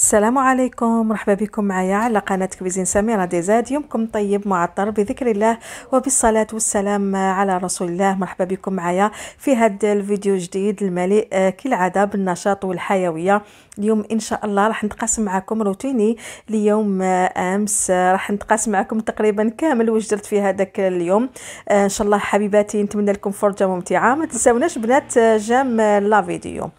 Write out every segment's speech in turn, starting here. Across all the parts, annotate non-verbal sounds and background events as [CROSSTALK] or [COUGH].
السلام عليكم مرحبا بكم معايا على قناة كويزين سميرة ديزاد يومكم طيب معطر بذكر الله وبالصلاة والسلام على رسول الله مرحبا بكم معايا في هذا الفيديو جديد المليء آه، كالعادة بالنشاط والحيوية اليوم إن شاء الله راح نتقاسم معكم روتيني ليوم آه، أمس آه، راح نتقاسم معكم تقريبا كامل واش درت في هذاك اليوم إن شاء الله حبيباتي نتمنى لكم فرجة ممتعة ما تنساوناش بنات جام لا فيديو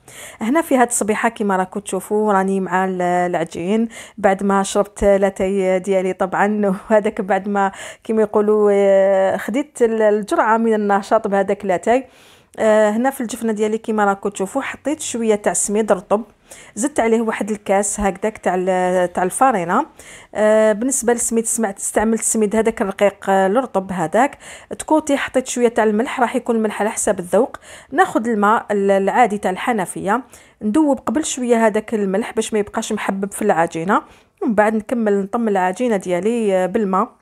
هنا في هذه الصبيحة كما راكم تشوفوا راني مع العجين بعد ما شربت لاتاي ديالي طبعا وهذاك بعد ما كما يقولوا آه، خديت الجرعه من النشاط بهذاك لاتاي آه، هنا في الجفنه ديالي كما راكم تشوفوا حطيت شويه تاع سميد رطب زدت عليه واحد الكاس هكذاك تاع تاع الفارينه آه، بالنسبه للسميد سمعت استعملت السميد هذاك الرقيق الرطب آه، هذاك تكوتي حطيت شويه تاع الملح راح يكون الملح على حساب الذوق ناخذ الماء العادي تاع الحنفيه ندوب قبل شويه هذاك الملح باش ما يبقاش محبب في العجينه ومن بعد نكمل نطم العجينه ديالي آه، بالماء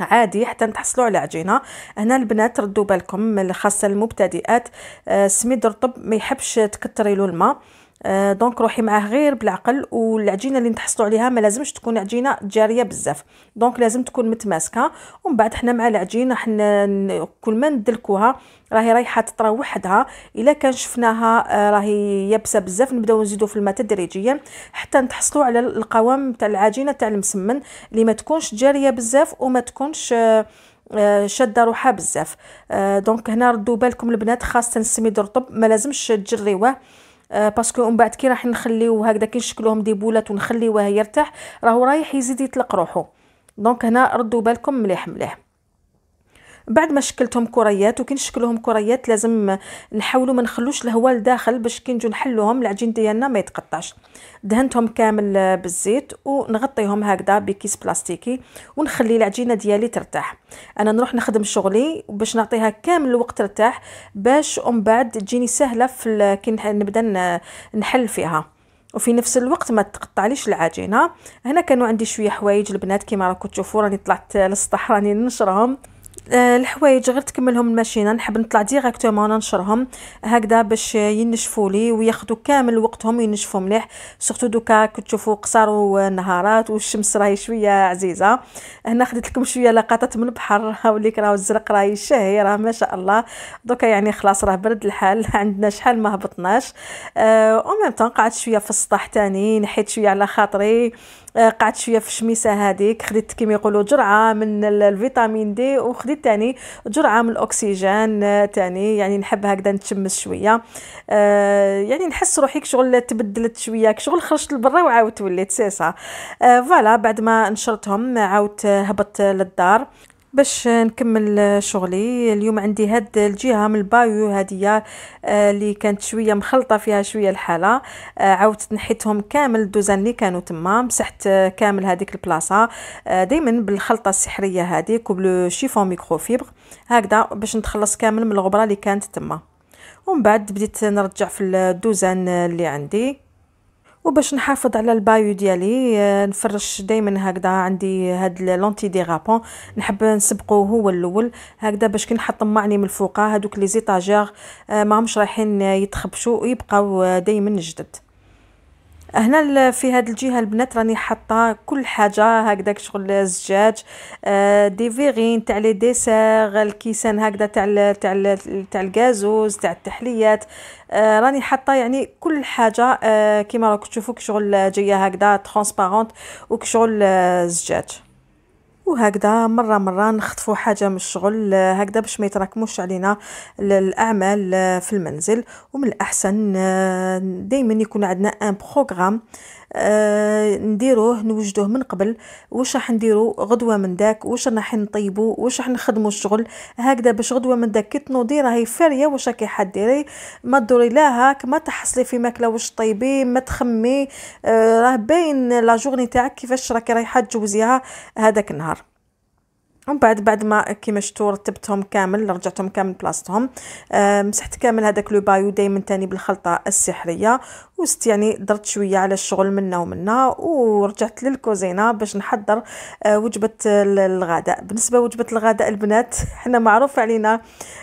عادي حتى نتحصلوا على عجينه هنا البنات ردوا بالكم خاصه المبتدئات السميد رطب ما يحبش تكثري له الماء آه دونك روحي معاه غير بالعقل والعجينه اللي نتحصلوا عليها ما لازمش تكون عجينه جاريه بزاف دونك لازم تكون متماسكه ومن بعد حنا مع العجينه حنا كل ما ندلكوها راهي رايحه تطرى وحدها الا كان شفناها آه، راهي يابسه بزاف نبداو نزيدو في الماء تدريجيا حتى نتحصلوا على القوام تاع العجينه تاع المسمن اللي ما تكونش جاريه بزاف وما تكونش آه, آه، شاده روحها بزاف آه، دونك هنا ردوا بالكم البنات خاصه السميد رطب ما لازمش تجريوه آه، باسكو من بعد كي راح نخليو هكذا كي نشكلوهم دي بولات ونخليوه يرتاح راهو رايح يزيد يطلق روحو دونك هنا ردوا بالكم مليح مليح بعد ما شكلتهم كريات وكي نشكلوهم كريات لازم نحاولوا ما نخلوش الهواء لداخل باش كي نجيو نحلوهم العجين ديالنا ما يتقطعش دهنتهم كامل بالزيت ونغطيهم هكذا بكيس بلاستيكي ونخلي العجينه ديالي ترتاح انا نروح نخدم شغلي باش نعطيها كامل الوقت ترتاح باش ومن بعد تجيني سهله في كي نبدا نحل فيها وفي نفس الوقت ما تقطعليش العجينه هنا كانوا عندي شويه حوايج البنات كما راكم تشوفوا راني طلعت للسطح راني نشرهم آه، الحوايج غير تكملهم الماشينه نحب نطلع ديريكتومون ننشرهم هكذا باش ينشفوا لي وياخذوا كامل وقتهم ينشفوا مليح سورتو دوكا كتشوفوا قصار النهارات والشمس راهي شويه عزيزه هنا خديت لكم شويه لقطات من البحر [LAUGHS] وليك راهو الزرق راهي شهي راه ما شاء الله دوكا يعني خلاص راه برد الحال [LAUGHS] عندنا شحال ما هبطناش او ميم طون قعدت شويه في السطح تاني نحيت شويه على خاطري قعدت شويه في الشميسه هذيك خديت كيما يقولوا جرعه من الفيتامين دي وخديت تاني جرعه من الاكسجين آه، تاني يعني نحب هكذا نتشمس شويه آه يعني نحس روحي شغل تبدلت شويه شغل خرجت لبرا وعاودت وليت سيسا آه فوالا بعد ما نشرتهم عاودت هبطت للدار باش نكمل شغلي اليوم عندي هاد الجهه من البايو هاديه آه، اللي كانت شويه مخلطه فيها شويه الحاله آه، عاودت نحيتهم كامل الدوزان اللي كانوا تما مسحت كامل هذيك البلاصه آه، دائما بالخلطه السحريه هذيك وبلو شيفون ميكرو فيبر هكذا باش نتخلص كامل من الغبره اللي كانت تما ومن بعد بديت نرجع في الدوزان اللي عندي وباش نحافظ على البايو ديالي آه، نفرش دائما هكذا عندي هاد لونتي ديغابون نحب نسبقو هو الاول هكذا باش كي نحط معني من الفوق هادوك لي زيطاجير آه، ماهمش رايحين يتخبشوا ويبقاو آه، دائما جدد هنا في هاد الجهه البنات راني حاطه كل حاجه هكذاك شغل الزجاج آه، دي فيغين تاع لي ديسير الكيسان هكذا تاع تاع تاع الغازوز تاع التحليات آه، راني حاطه يعني كل حاجه آه، كيما راكم تشوفوا كشغل جايه هكذا ترونسبارونت وكشغل الزجاج وهكذا مره مره نخطفوا حاجه من الشغل هكذا باش ما يتراكموش علينا الاعمال في المنزل ومن الاحسن آه، دائما يكون عندنا ان بروغرام نديروه نوجدوه من قبل واش راح نديرو غدوه من داك واش راح نطيبو واش راح نخدمو الشغل هكذا باش غدوه من داك كي تنوضي راهي فاريه واش راكي حديري ما دوري لا هاك ما تحصلي في ماكله واش طيبي ما تخمي آه، راه باين لا جورني تاعك كيفاش راكي رايحه تجوزيها هذاك النهار ومن بعد بعد ما كيما شفتوا رتبتهم كامل رجعتهم كامل بلاصتهم آه، مسحت كامل هذاك لو بايو دائما تاني بالخلطه السحريه وست يعني درت شويه على الشغل منا ومنا ورجعت للكوزينه باش نحضر آه، وجبه الغداء بالنسبه وجبه الغداء البنات حنا معروف علينا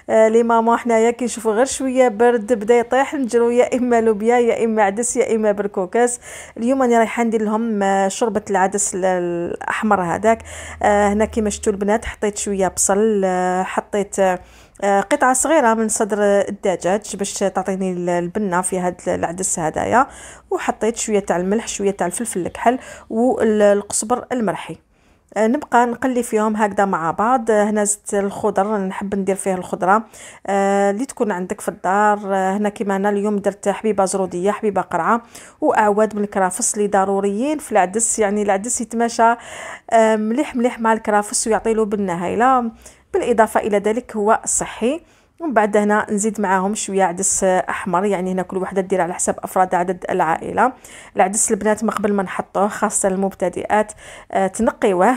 آه، لي ماما حنايا كي نشوفوا غير شويه برد بدا يطيح نجرو يا اما لوبيا يا اما عدس يا اما بركوكاس اليوم انا رايحه ندير لهم آه، شوربه العدس الاحمر هذاك هنا كيما شفتوا البنات حطيت شويه بصل حطيت آه، قطعة صغيرة من صدر الدجاج باش تعطيني البنة في هاد العدس هدايا وحطيت شوية تاع الملح شوية تاع الفلفل الكحل والقصبر المرحي آه، نبقى نقلي فيهم هكذا مع بعض آه، هنا زدت الخضر نحب ندير فيه الخضره آه اللي تكون عندك في الدار آه هنا كيما انا اليوم درت حبيبه زروديه حبيبه قرعه واعواد من الكرافس اللي ضروريين في العدس يعني العدس يتماشى آه مليح مليح مع الكرافس ويعطي له هايله بالإضافة إلى ذلك هو صحي ومن بعد هنا نزيد معاهم شويه عدس احمر يعني هنا كل وحده دير على حساب افراد عدد العائله العدس البنات ما قبل ما نحطوه خاصه المبتدئات آه، تنقيوه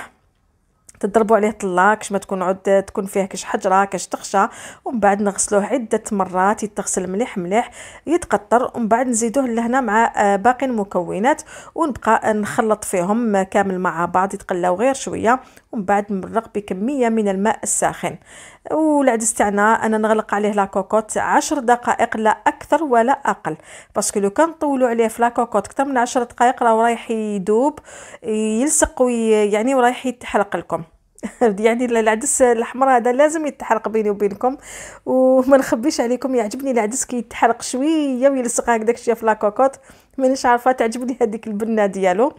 تضربوا عليه طلا كش ما تكون عد تكون فيه كش حجره كش تخشه ومن بعد نغسلوه عده مرات يتغسل مليح مليح يتقطر ومن بعد نزيدوه لهنا مع آه، باقي المكونات ونبقى نخلط فيهم كامل مع بعض يتقلاو غير شويه ومن بعد نمرق بكميه من الماء الساخن والعدس تاعنا انا نغلق عليه لاكوكوت عشر دقائق لا اكثر ولا اقل باسكو لو كان طولوا عليه في لاكوكوت اكثر من عشر دقائق راه رايح يدوب يلصق يعني ورايح يتحرق لكم [LAUGHS] يعني العدس الاحمر هذا لازم يتحرق بيني وبينكم وما نخبيش عليكم يعجبني العدس كيتحرق كي شويه ويلصق هكذاك شويه في لاكوكوط مانيش عارفه تعجبني هذيك البنه ديالو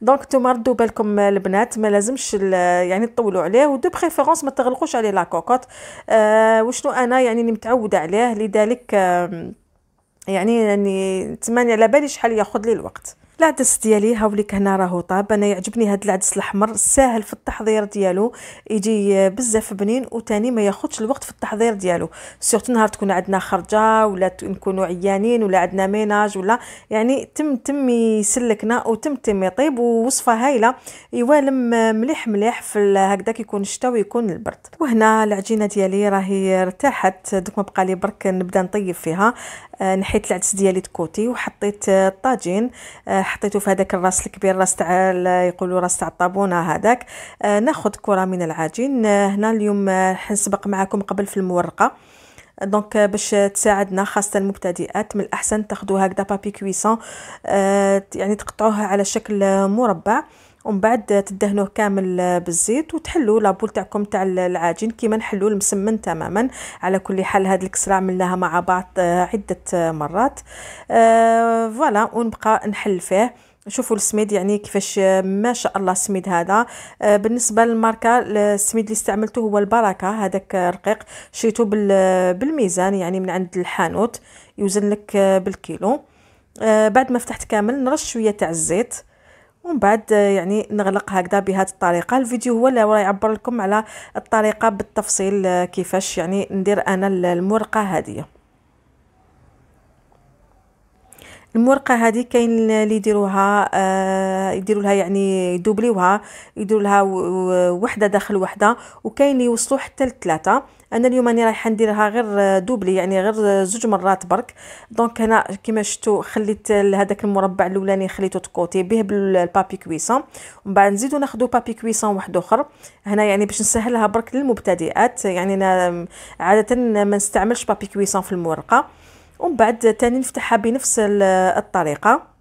دونك نتوما ردوا بالكم البنات ما لازمش يعني تطولوا عليه ودو بريفيرونس ما تغلقوش عليه لاكوكوط آه وشنو انا يعني متعوده عليه لذلك آه يعني يعني تمانية على بالي شحال ياخذ لي الوقت العدس ديالي هاوليك هنا راهو طاب انا يعجبني هذا العدس الاحمر ساهل في التحضير ديالو يجي بزاف بنين وتاني ما ياخدش الوقت في التحضير ديالو سورتو نهار تكون عندنا خرجه ولا نكونوا عيانين ولا عندنا ميناج ولا يعني تم تم يسلكنا وتم تم يطيب ووصفه هايله يوالم مليح مليح في هكذا كيكون الشتا ويكون البرد وهنا العجينه ديالي راهي ارتاحت دوك ما بقى لي برك نبدا نطيب فيها آه، نحيت العدس ديالي تكوتي وحطيت الطاجين آه، حطيته في هذاك الراس الكبير راس تاع يقولوا راس تاع الطابونه هذاك آه، ناخذ كره من العجين آه، هنا اليوم آه، حنسبق معكم قبل في المورقه دونك باش تساعدنا خاصه المبتدئات من الاحسن تاخذوا هكذا بابي كويسون يعني تقطعوها على شكل مربع ومن بعد تدهنوه كامل بالزيت وتحلوا لابول تاعكم تاع العجين كيما نحلوا المسمن تماما على كل حال هاد الكسره عملناها مع بعض آه، عده مرات آه فوالا ونبقى نحل فيه شوفوا السميد يعني كيفاش آه، ما شاء الله السميد هذا آه، بالنسبه للماركه السميد اللي استعملته هو البركه هذاك رقيق شريته بالميزان يعني من عند الحانوت يوزن لك بالكيلو بعد ما فتحت كامل نرش شويه تاع الزيت ومن بعد آه، يعني نغلق هكذا بهذه الطريقه الفيديو هو اللي يعبر لكم على الطريقه بالتفصيل آه، كيفاش يعني ندير انا المرقه هذه المرقه هذه كاين اللي يديروها آه يديروا لها يعني يدوبليوها يديروا لها وحده داخل وحده وكاين اللي يوصلوا حتى لثلاثه انا اليوم راني رايحه نديرها غير دوبلي يعني غير زوج مرات برك دونك هنا كما شفتوا خليت هذاك المربع الاولاني خليته تكوتي به بالبابي كويسون ومن بعد نزيدو ناخذو بابي كويسون واحد اخر هنا يعني باش نسهلها برك للمبتدئات يعني انا عاده ما نستعملش بابي كويسون في المورقه ومن بعد تاني نفتحها بنفس الطريقه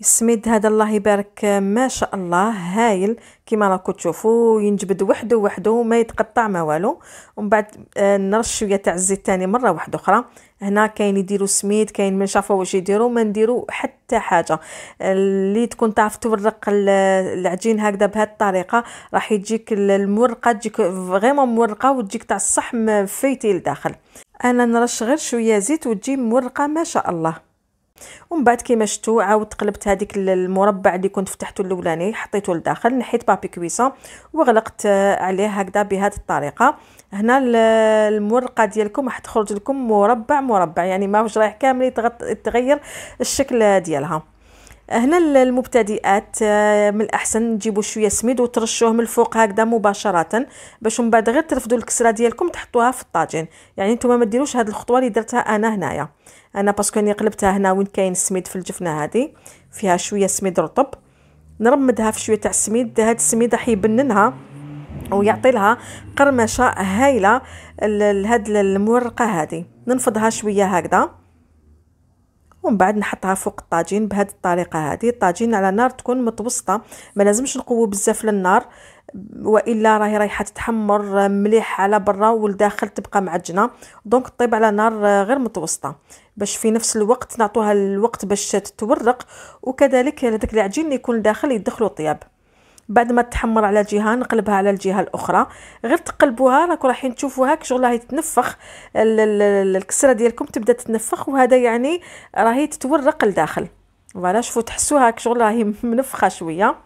السميد هذا الله يبارك ما شاء الله هايل كما راكم تشوفوا ينجبد وحده وحده ما يتقطع ما والو ومن بعد آه، نرش شويه تاع الزيت ثاني مره واحده اخرى هنا كاين يديروا سميد كاين من شافوا واش يديروا ما نديروا حتى حاجه اللي تكون تعرف تورق العجين هكذا بهذه الطريقه راح يجيك المورقه تجيك فريمون مورقه وتجيك تاع الصحن فيتي لداخل انا نرش غير شويه زيت وتجي مورقه ما شاء الله ومن بعد كيما شفتوا عاودت قلبت هذيك المربع اللي كنت فتحته الاولاني حطيته لداخل نحيت بابي كويسون وغلقت عليه هكذا بهذه الطريقه هنا المرقه ديالكم راح تخرج لكم مربع مربع يعني ماهوش رايح كامل يتغير الشكل ديالها هنا المبتدئات آه، من الاحسن تجيبوا شويه سميد وترشوه من الفوق هكذا مباشره باش من بعد غير ترفدوا الكسره ديالكم تحطوها في الطاجين يعني نتوما ما ديروش هذه الخطوه اللي درتها انا هنايا انا باسكو راني قلبتها هنا وين كاين السميد في الجفنه هذه فيها شويه سميد رطب نرمدها في شويه تاع السميد هاد السميد راح يبننها ويعطي لها قرمشه هايله لهاد المورقه هذه ننفضها شويه هكذا ومن بعد نحطها فوق الطاجين بهذه الطريقه هذه الطاجين على نار تكون متوسطه ما لازمش نقوي بزاف للنار والا راهي رايحه تتحمر مليح على برا والداخل تبقى معجنه دونك طيب على نار غير متوسطه باش في نفس الوقت نعطوها الوقت باش تتورق وكذلك هذاك العجين اللي يكون داخل يدخلو طياب بعد ما تحمر على جهه نقلبها على الجهه الاخرى غير تقلبوها راكم رايحين تشوفوها كشغل راهي تتنفخ الكسره ديالكم تبدا تتنفخ وهذا يعني راهي تتورق لداخل فوالا شوفوا تحسوها كشغل راهي منفخه شويه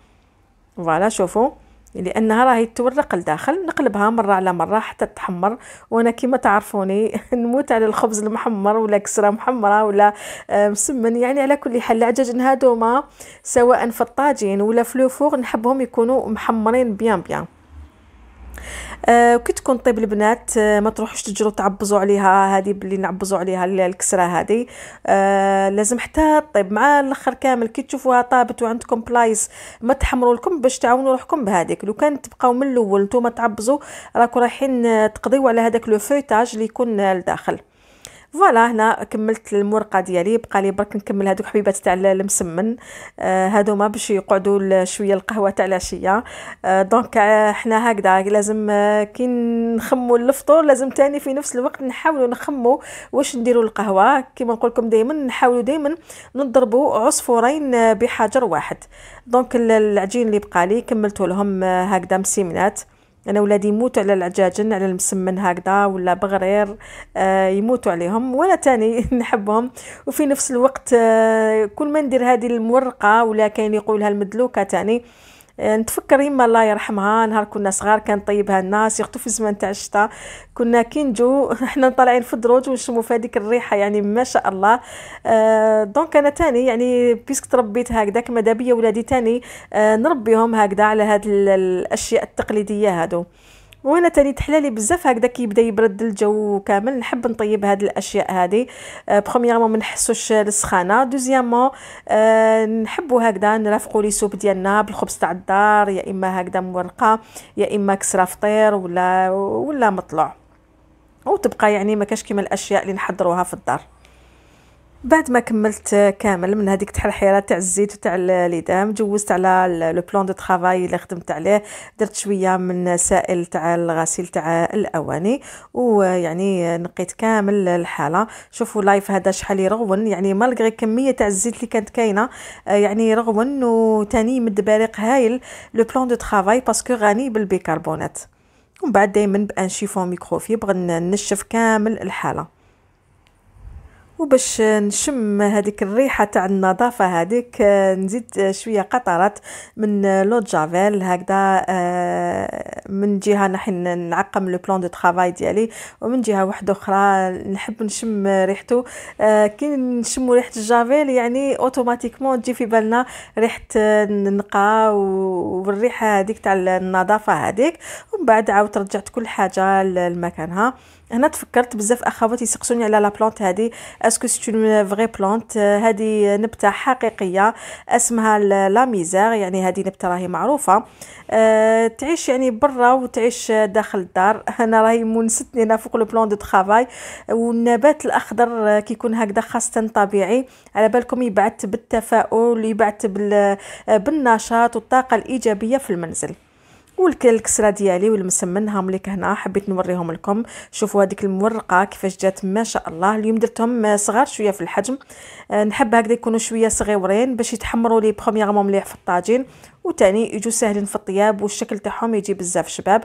فوالا شوفوا لانها راهي تورق لداخل نقلبها مره على مره حتى تحمر وانا كيما تعرفوني [LAUGHS] نموت على الخبز المحمر ولا كسره محمره ولا آه، مسمن يعني على كل حال العجاج هادوما سواء في الطاجين ولا في الفوغ نحبهم يكونوا محمرين بيان بيان آه كي تكون طيب البنات آه، ما تروحوش تجرو تعبزوا عليها هذه باللي نعبزوا عليها الكسره هذه آه، لازم حتى طيب مع الاخر كامل كي تشوفوها طابت وعندكم بلايص ما تحمروا لكم باش تعاونوا روحكم بهذيك لو كان تبقاو من الاول نتوما تعبزوا راكم رايحين تقضيو على هذاك لو فيتاج اللي يكون لداخل فوالا هنا كملت المرقه ديالي بقى لي برك نكمل هذوك حبيبات تاع المسمن آه هادوما باش يقعدوا شويه القهوه تاع العشيه آه، دونك آه، حنا هكذا لازم آه، كي نخمو الفطور لازم تاني في نفس الوقت نحاولوا نخمو واش نديروا القهوه كيما نقول لكم دائما نحاولوا دائما نضربوا عصفورين بحجر واحد دونك العجين اللي بقى لي كملته لهم هكذا مسيمنات انا يعني ولادي يموتوا على العجاجن على المسمن هكذا ولا بغرير آه يموتوا عليهم وانا تاني [LAUGHS] نحبهم وفي نفس الوقت آه كل ما ندير هذه المورقه ولا كاين يقولها المدلوكه تاني إيه، نتفكر يما الله يرحمها نهار كنا صغار كان طيبها لنا يخطو في الزمان تاع الشتاء كنا كي نجو [LAUGHS] حنا طالعين في الدروج ونشمو في هذيك الريحه يعني ما شاء الله آه دونك انا تاني يعني بيسك تربيت هكذا كما بيا ولادي تاني آه نربيهم هكذا على هاد الاشياء التقليديه هادو وانا تاني تحلالي بزاف هكذا كيبدا يبرد الجو كامل نحب نطيب هاد الاشياء هذه آه، بخوميامون ما نحسوش السخانه دوزيامون أه نحبوا هكذا نرافقوا لي سوب ديالنا بالخبز تاع الدار يا اما هكذا مورقه يا اما كسره فطير ولا ولا مطلع وتبقى يعني ما كاش كيما الاشياء اللي نحضروها في الدار بعد ما كملت كامل من هذيك التحرحيره تاع الزيت وتاع ليدام جوزت على لو بلون دو طرافاي اللي خدمت عليه درت شويه من سائل تاع الغسيل تاع الاواني ويعني نقيت كامل الحاله شوفوا لايف هذا شحال يرغون يعني مالغري كميه تاع الزيت اللي كانت كاينه يعني رغون وتاني مد بريق هايل لو بلون دو طرافاي باسكو غني بالبيكربونات ومن بعد دائما بان شيفون ميكروفيبر نشف كامل الحاله وباش نشم هذيك الريحه تاع النظافه هذيك نزيد شويه قطرات من لو جافيل هكذا آه، من جهه نحن نعقم لو بلان دو طرافاي ديالي ومن جهه واحده اخرى نحب نشم ريحته آه، كي نشمو ريحه الجافيل يعني اوتوماتيكمون تجي في بالنا ريحه النقا والريحه هذيك تاع النظافه هذيك ومن بعد عاود رجعت كل حاجه لمكانها هنا تفكرت بزاف اخواتي يسقسوني على لا بلونت هذه اسكو سي اون فري بلونت هذه نبته حقيقيه اسمها لا ميزار يعني هذه نبته راهي معروفه أه تعيش يعني برا وتعيش داخل الدار [LAUGHS] انا راهي منستني هنا فوق لو بلون دو طرافاي والنبات الاخضر كيكون هكذا خاصه طبيعي على بالكم يبعث بالتفاؤل يبعث بالنشاط والطاقه الايجابيه في المنزل والكسره ديالي والمسمن هامليك هنا حبيت نوريهم لكم شوفوا هذيك المورقه كيفاش جات ما شاء الله اليوم درتهم صغار شويه في الحجم آه، نحب هكذا يكونوا شويه صغيورين باش يتحمروا لي برومييرمون مليح في الطاجين وتاني يجوا ساهلين في الطياب والشكل تاعهم يجي بزاف شباب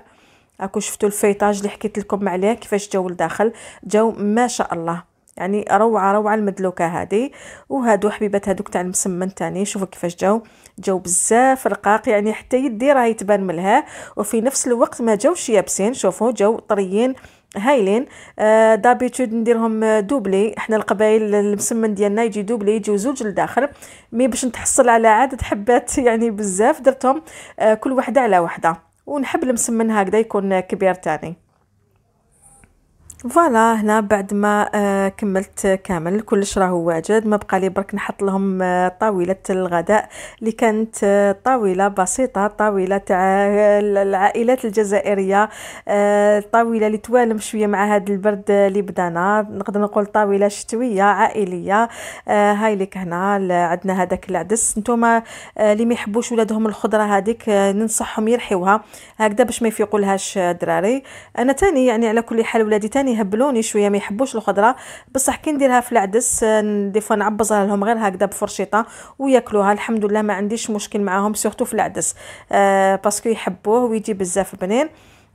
هاكو شفتوا الفيطاج اللي حكيت لكم عليه كيفاش جاو لداخل جاو ما شاء الله يعني روعه روعه المدلوكه هذه وهادو حبيبات هادوك تاع المسمن تاني شوفوا كيفاش جاو جاو بزاف رقاق يعني حتى يدي راهي تبان ملها وفي نفس الوقت ما جاوش يابسين شوفوا جاو طريين هايلين آه دابيتود نديرهم دوبلي حنا القبائل المسمن ديالنا يجي دوبلي يجيو زوج لداخل مي باش نتحصل على عدد حبات [LAUGHS] يعني بزاف درتهم آه كل وحده على وحده ونحب المسمن هكذا يكون كبير تاني فوالا هنا بعد ما آه، كملت كامل كلش راهو واجد ما بقى لي برك نحط لهم آه، طاوله الغداء اللي كانت آه، طاوله بسيطه طاوله تاع العائلات الجزائريه طاوله اللي توالم شويه مع هذا البرد اللي بدانا نقدر نقول طاوله شتويه عائليه هاي لك هنا عندنا هذاك العدس نتوما اللي ما يحبوش ولادهم الخضره هذيك ننصحهم يرحيوها هكذا باش ما يفيقولهاش دراري انا تاني يعني على كل حال ولادي تاني يهبلوني شويه ما يحبوش الخضره بصح كي نديرها في العدس آه، دي فوا نعبزها لهم غير هكذا بفرشيطه وياكلوها الحمد لله ما عنديش مشكل معاهم سورتو في العدس آه باسكو يحبوه ويجي بزاف بنين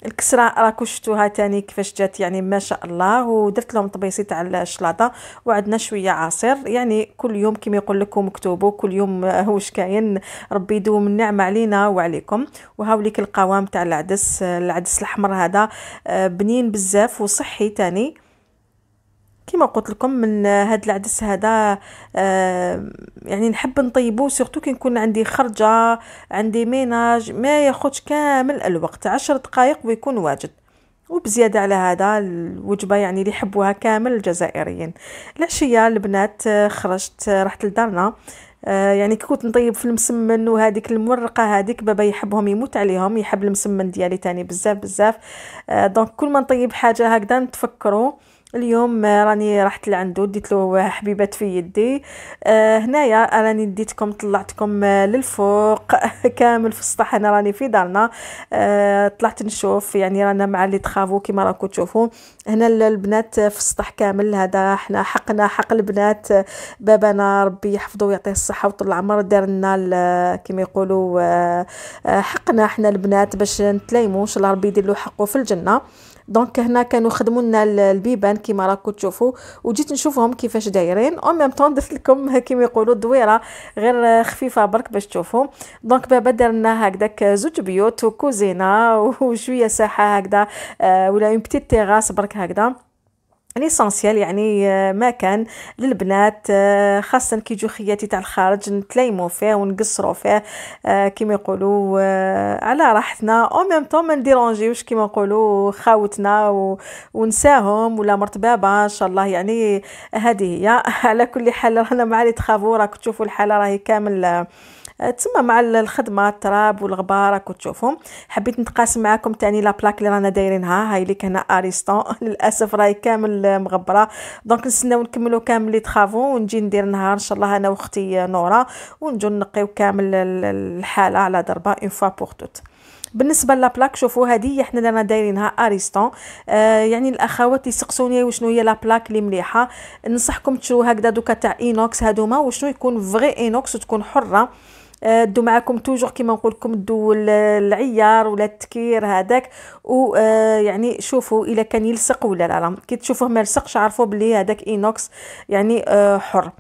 الكسره راكو شفتوها تاني كيفاش جات يعني ما شاء الله ودرت لهم طبيسي تاع الشلاطه وعندنا شويه عصير يعني كل يوم كيما يقول لكم مكتوبه كل يوم [LAUGHS] واش كاين ربي يدوم النعمه علينا وعليكم وهاوليك القوام تاع العدس العدس الاحمر هذا آه، بنين بزاف وصحي تاني كما قلت لكم من هذا العدس هذا آه يعني نحب نطيبو سورتو كي نكون عندي خرجه عندي ميناج ما ياخدش كامل الوقت عشر دقائق ويكون واجد وبزيادة على هذا الوجبة يعني اللي يحبوها كامل الجزائريين العشية البنات آه، خرجت آه، رحت لدارنا آه، يعني كي كنت نطيب في المسمن وهذيك المورقه هذيك بابا يحبهم يموت عليهم يحب المسمن ديالي تاني بزاف بزاف دونك كل ما نطيب حاجه هكذا نتفكروا اليوم راني رحت لعندو ديت له حبيبات في يدي آه، هنايا راني ديتكم طلعتكم آه، للفوق [LAUGHS] كامل في السطح انا راني في دارنا آه، طلعت نشوف يعني رانا مع لي طرافو كيما راكم تشوفوا هنا البنات في السطح كامل هذا حنا حقنا حق البنات بابانا ربي يحفظه ويعطيه الصحه وطول العمر دار لنا كيما يقولوا حقنا حنا البنات باش نتلايموش الله ربي يدير له حقه في الجنه دونك هنا كانوا خدموا لنا البيبان كيما راكم تشوفوا وجيت نشوفهم كيفاش دايرين او ميم طون درت لكم [LAUGHS] كيما يقولوا دويره غير خفيفه برك باش تشوفوا دونك بابا دار لنا هكذاك زوج بيوت وكوزينه [LAUGHS] وشويه ساحه هكذا آه، ولا اون بتيت تيراس برك هكذا ليسونسيال يعني, يعني آه، ما كان للبنات آه، خاصة كي يجوا خياتي تاع الخارج نتليمو فيه ونقصرو فيه آه، كيما يقولوا على راحتنا او ميم طون ما نديرونجيوش كيما نقولوا خاوتنا ونساهم ولا مرت بابا ان شاء الله يعني هذه هي [LAUGHS] على كل حال رانا مع لي تخافو راك تشوفوا الحاله راهي كامل أه، تما مع الخدمه التراب والغبار راكم تشوفهم حبيت نتقاسم معكم تاني لا بلاك اللي رانا دايرينها هاي اللي كان اريستون [LAUGHS] للاسف راهي كامل مغبره دونك نستناو نكملوا كامل لي طرافو ونجي ندير نهار ان شاء الله انا واختي نوره ونجو نقيو كامل الحاله على ضربه اون فوا بور توت بالنسبه لابلاك شوفوا هذه حنا رانا دايرينها اريستون آه يعني الاخوات يسقسوني وشنو هي لابلاك اللي مليحه ننصحكم تشرو هكذا دوكا تاع اينوكس هذوما وشنو يكون فري اينوكس وتكون حره آه، دو معكم توجور كيما نقول لكم دو العيار ولا التكير هذاك ويعني آه، شوفوا الا كان يلصق ولا لا, لا. كي تشوفوه ما لصقش عرفوا بلي هذاك اينوكس يعني آه، حر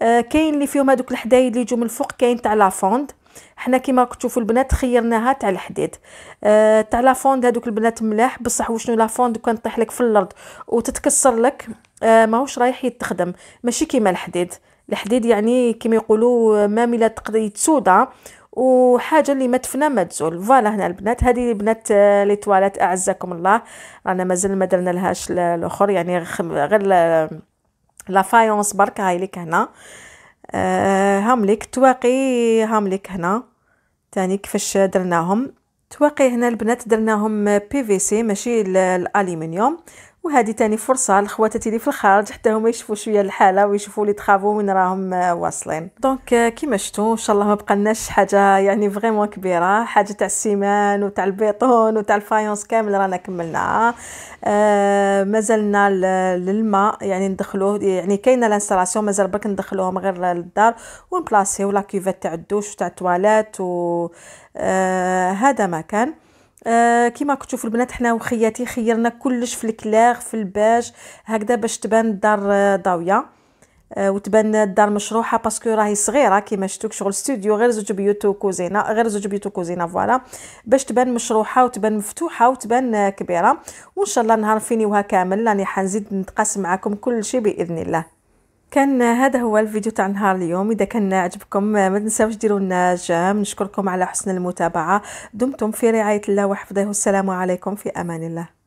كاين اللي فيهم هذوك الحدايد اللي يجوا من الفوق كاين تاع لافوند حنا كيما تشوفوا البنات خيرناها تاع الحديد أه تاع لافوند هذوك البنات ملاح بصح وشنو لافوند كان طيح لك في الارض وتتكسر لك ماهوش رايح يتخدم ماشي كيما الحديد الحديد يعني كما يقولوا مامله تقدر سوده وحاجه اللي ما تفنى ما تزول فوالا هنا البنات هذه البنات آه، لي تواليت اعزكم الله رانا مازال ما درنا لهاش الاخر يعني غير لا فايونس برك هاي ليك هنا آه هامليك تواقي هامليك هنا تاني كيفاش درناهم تواقي هنا البنات درناهم بي في سي ماشي الالومنيوم وهذه تاني فرصه لخواتة اللي في الخارج حتى هما يشوفوا شويه الحاله ويشوفوا لي تخافوا وين راهم آه، واصلين دونك آه، كيما شتو ان شاء الله ما بقلناش حاجه يعني فريمون كبيره حاجه تاع السيمان وتاع البيطون وتاع الفايونس كامل رانا كملناها آه مازلنا للماء يعني ندخلوه يعني كاينه لانستالاسيون مازال برك ندخلوهم غير للدار ونبلاصيو لا كيفات تاع الدوش تاع التواليت و آه هذا ما كان آه كما كتشوفوا البنات حنا وخياتي خيرنا كلش في الكلاغ في الباج هكذا باش تبان الدار آه، ضاويه آه وتبان الدار مشروحه باسكو راهي صغيره كيما شفتوك شغل ستوديو غير زوج بيوت وكوزينه غير زوج بيوت وكوزينه فوالا باش تبان مشروحه وتبان مفتوحه وتبان آه، كبيره وان شاء الله نهار فينيوها كامل راني حنزيد نتقاسم معكم كل شيء باذن الله كان هذا هو الفيديو تاع نهار اليوم اذا كان عجبكم ما تنساوش ديروا لنا جيم نشكركم على حسن المتابعه دمتم في رعايه الله وحفظه السلام عليكم في امان الله